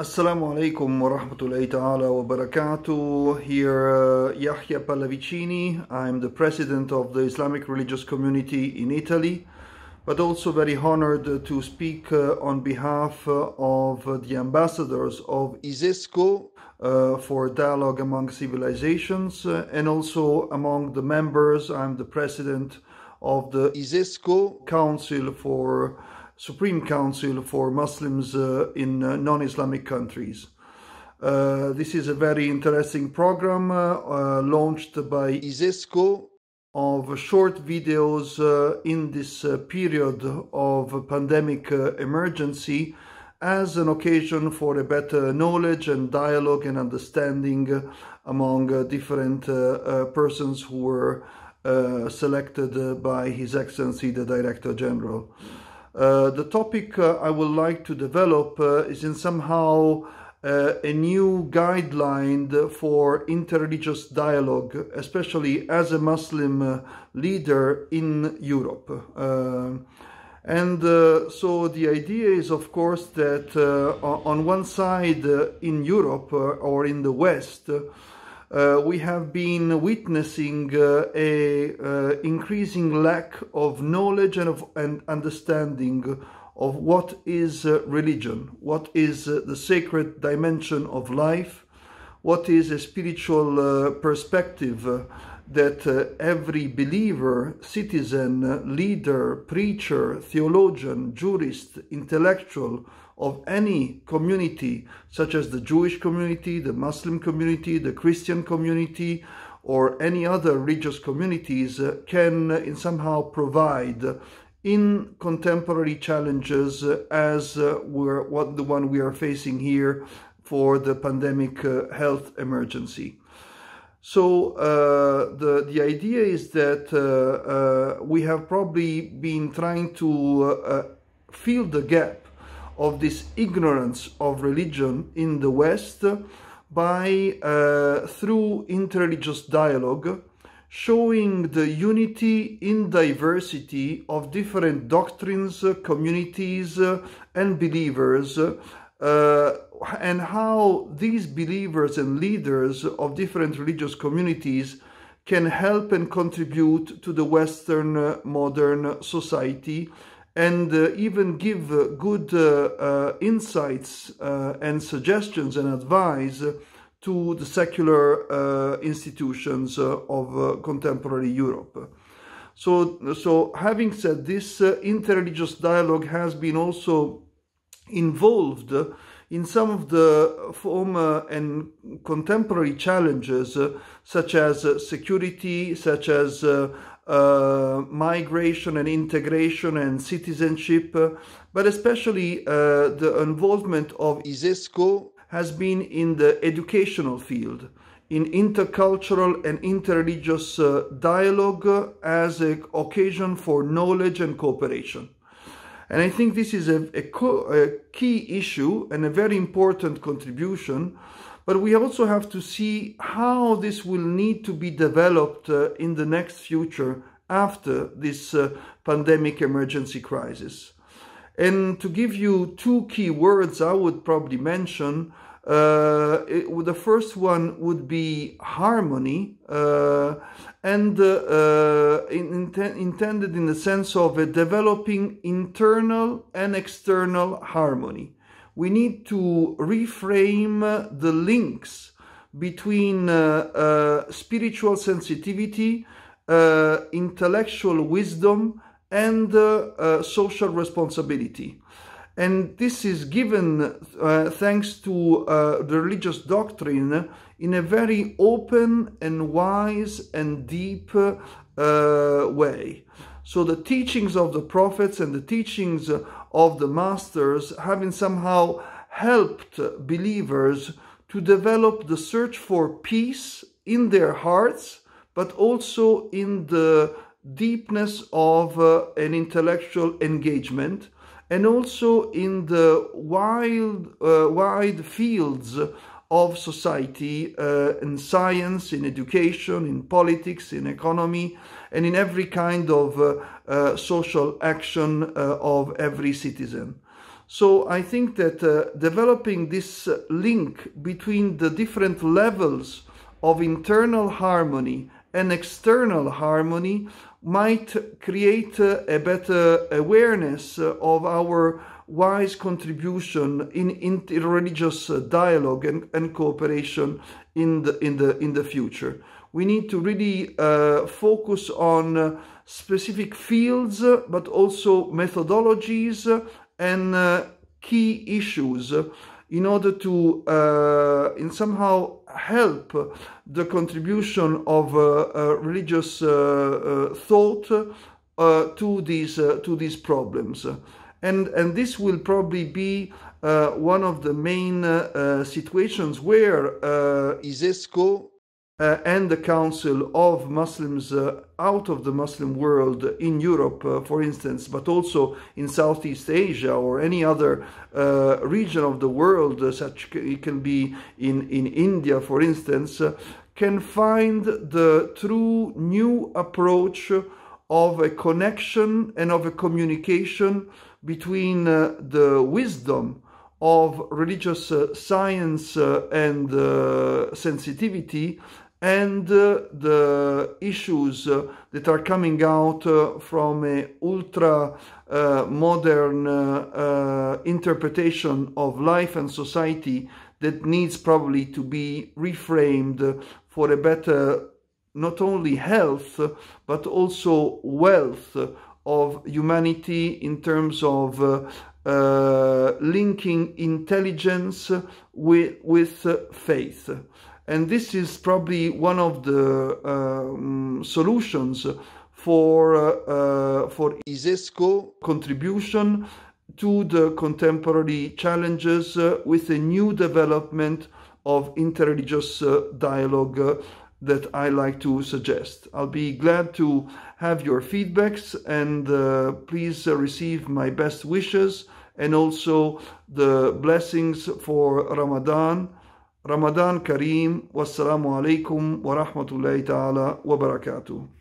Assalamu alaikum wa rahmatullahi ta'ala wa barakatuh. Here, uh, Yahya Pallavicini. I'm the president of the Islamic religious community in Italy, but also very honored to speak uh, on behalf uh, of the ambassadors of ISESCO uh, for dialogue among civilizations uh, and also among the members. I'm the president of the ISESCO Council for Supreme Council for Muslims uh, in uh, non-Islamic countries. Uh, this is a very interesting program uh, uh, launched by ISESCO of short videos uh, in this period of pandemic emergency as an occasion for a better knowledge and dialogue and understanding among different persons who were selected by His Excellency the Director General. Mm. Uh, the topic uh, I would like to develop uh, is in somehow a new guideline for interreligious dialogue, especially as a Muslim leader in Europe. Um, and uh, so the idea is, of course, that uh, on one side uh, in Europe or in the West, uh, we have been witnessing uh, a uh, increasing lack of knowledge and of and understanding of what is uh, religion, what is uh, the sacred dimension of life, what is a spiritual uh, perspective that every believer, citizen, leader, preacher, theologian, jurist, intellectual, of any community, such as the Jewish community, the Muslim community, the Christian community, or any other religious communities, uh, can uh, somehow provide uh, in contemporary challenges uh, as uh, what the one we are facing here for the pandemic health emergency. So uh, the the idea is that uh, uh, we have probably been trying to fill the gap of this ignorance of religion in the West by uh, through interreligious dialogue showing the unity in diversity of different doctrines, communities, and believers, uh, and how these believers and leaders of different religious communities can help and contribute to the Western uh, modern society and uh, even give uh, good uh, uh insights uh, and suggestions and advice to the secular uh, institutions of contemporary Europe. So, so having said this, interreligious dialogue has been also involved in some of the former and contemporary challenges, uh, such as uh, security, such as uh, uh, migration and integration and citizenship, uh, but especially the involvement of ISESCO has been in the educational field in intercultural and interreligious uh, dialogue as an occasion for knowledge and cooperation. And I think this is a, a, a key issue and a very important contribution. But we also have to see how this will need to be developed uh, in the next future after this uh, pandemic emergency crisis. And to give you two key words, I would probably mention uh, it, the first one would be harmony uh, and uh, uh in, in, intended in the sense of developing internal and external harmony. We need to reframe the links between uh, uh, spiritual sensitivity, intellectual wisdom, and social responsibility and this is given uh, thanks to uh, the religious doctrine in a very open and wise and deep uh, way. So the teachings of the prophets and the teachings of the masters having somehow helped believers to develop the search for peace in their hearts, but also in the deepness of uh, an intellectual engagement and also in the wild, uh, wide fields of society uh, in science, in education, in politics, in economy, and in every kind of uh, uh social action uh, of every citizen. So I think that uh, developing this link between the different levels of internal harmony an external harmony might create a better awareness of our wise contribution in interreligious dialogue and, and cooperation in the, in, the, in the future. We need to really uh, focus on specific fields, but also methodologies and uh, key issues in order to uh, in somehow help the contribution of uh, uh, religious uh, thought to these to these problems and and this will probably be one of the main situations where Isesco uh, and the Council of Muslims uh, out of the Muslim world in Europe, uh, for instance, but also in Southeast Asia or any other uh, region of the world, uh, such it can be in, in India, for instance, uh, can find the true new approach of a connection and of a communication between the wisdom of religious uh, science uh, and uh, sensitivity and uh, the issues uh, that are coming out uh, from a ultra modern interpretation of life and society that needs probably to be reframed for a better not only health but also wealth of humanity in terms of uh, uh, linking intelligence with, with faith. And this is probably one of the um, solutions for, uh, uh for ISESCO contribution to the contemporary challenges uh, with a new development of interreligious uh, dialogue uh, that I like to suggest. I'll be glad to have your feedbacks and uh, please uh, receive my best wishes and also the blessings for Ramadan رمضان كريم والسلام عليكم ورحمة الله تعالى وبركاته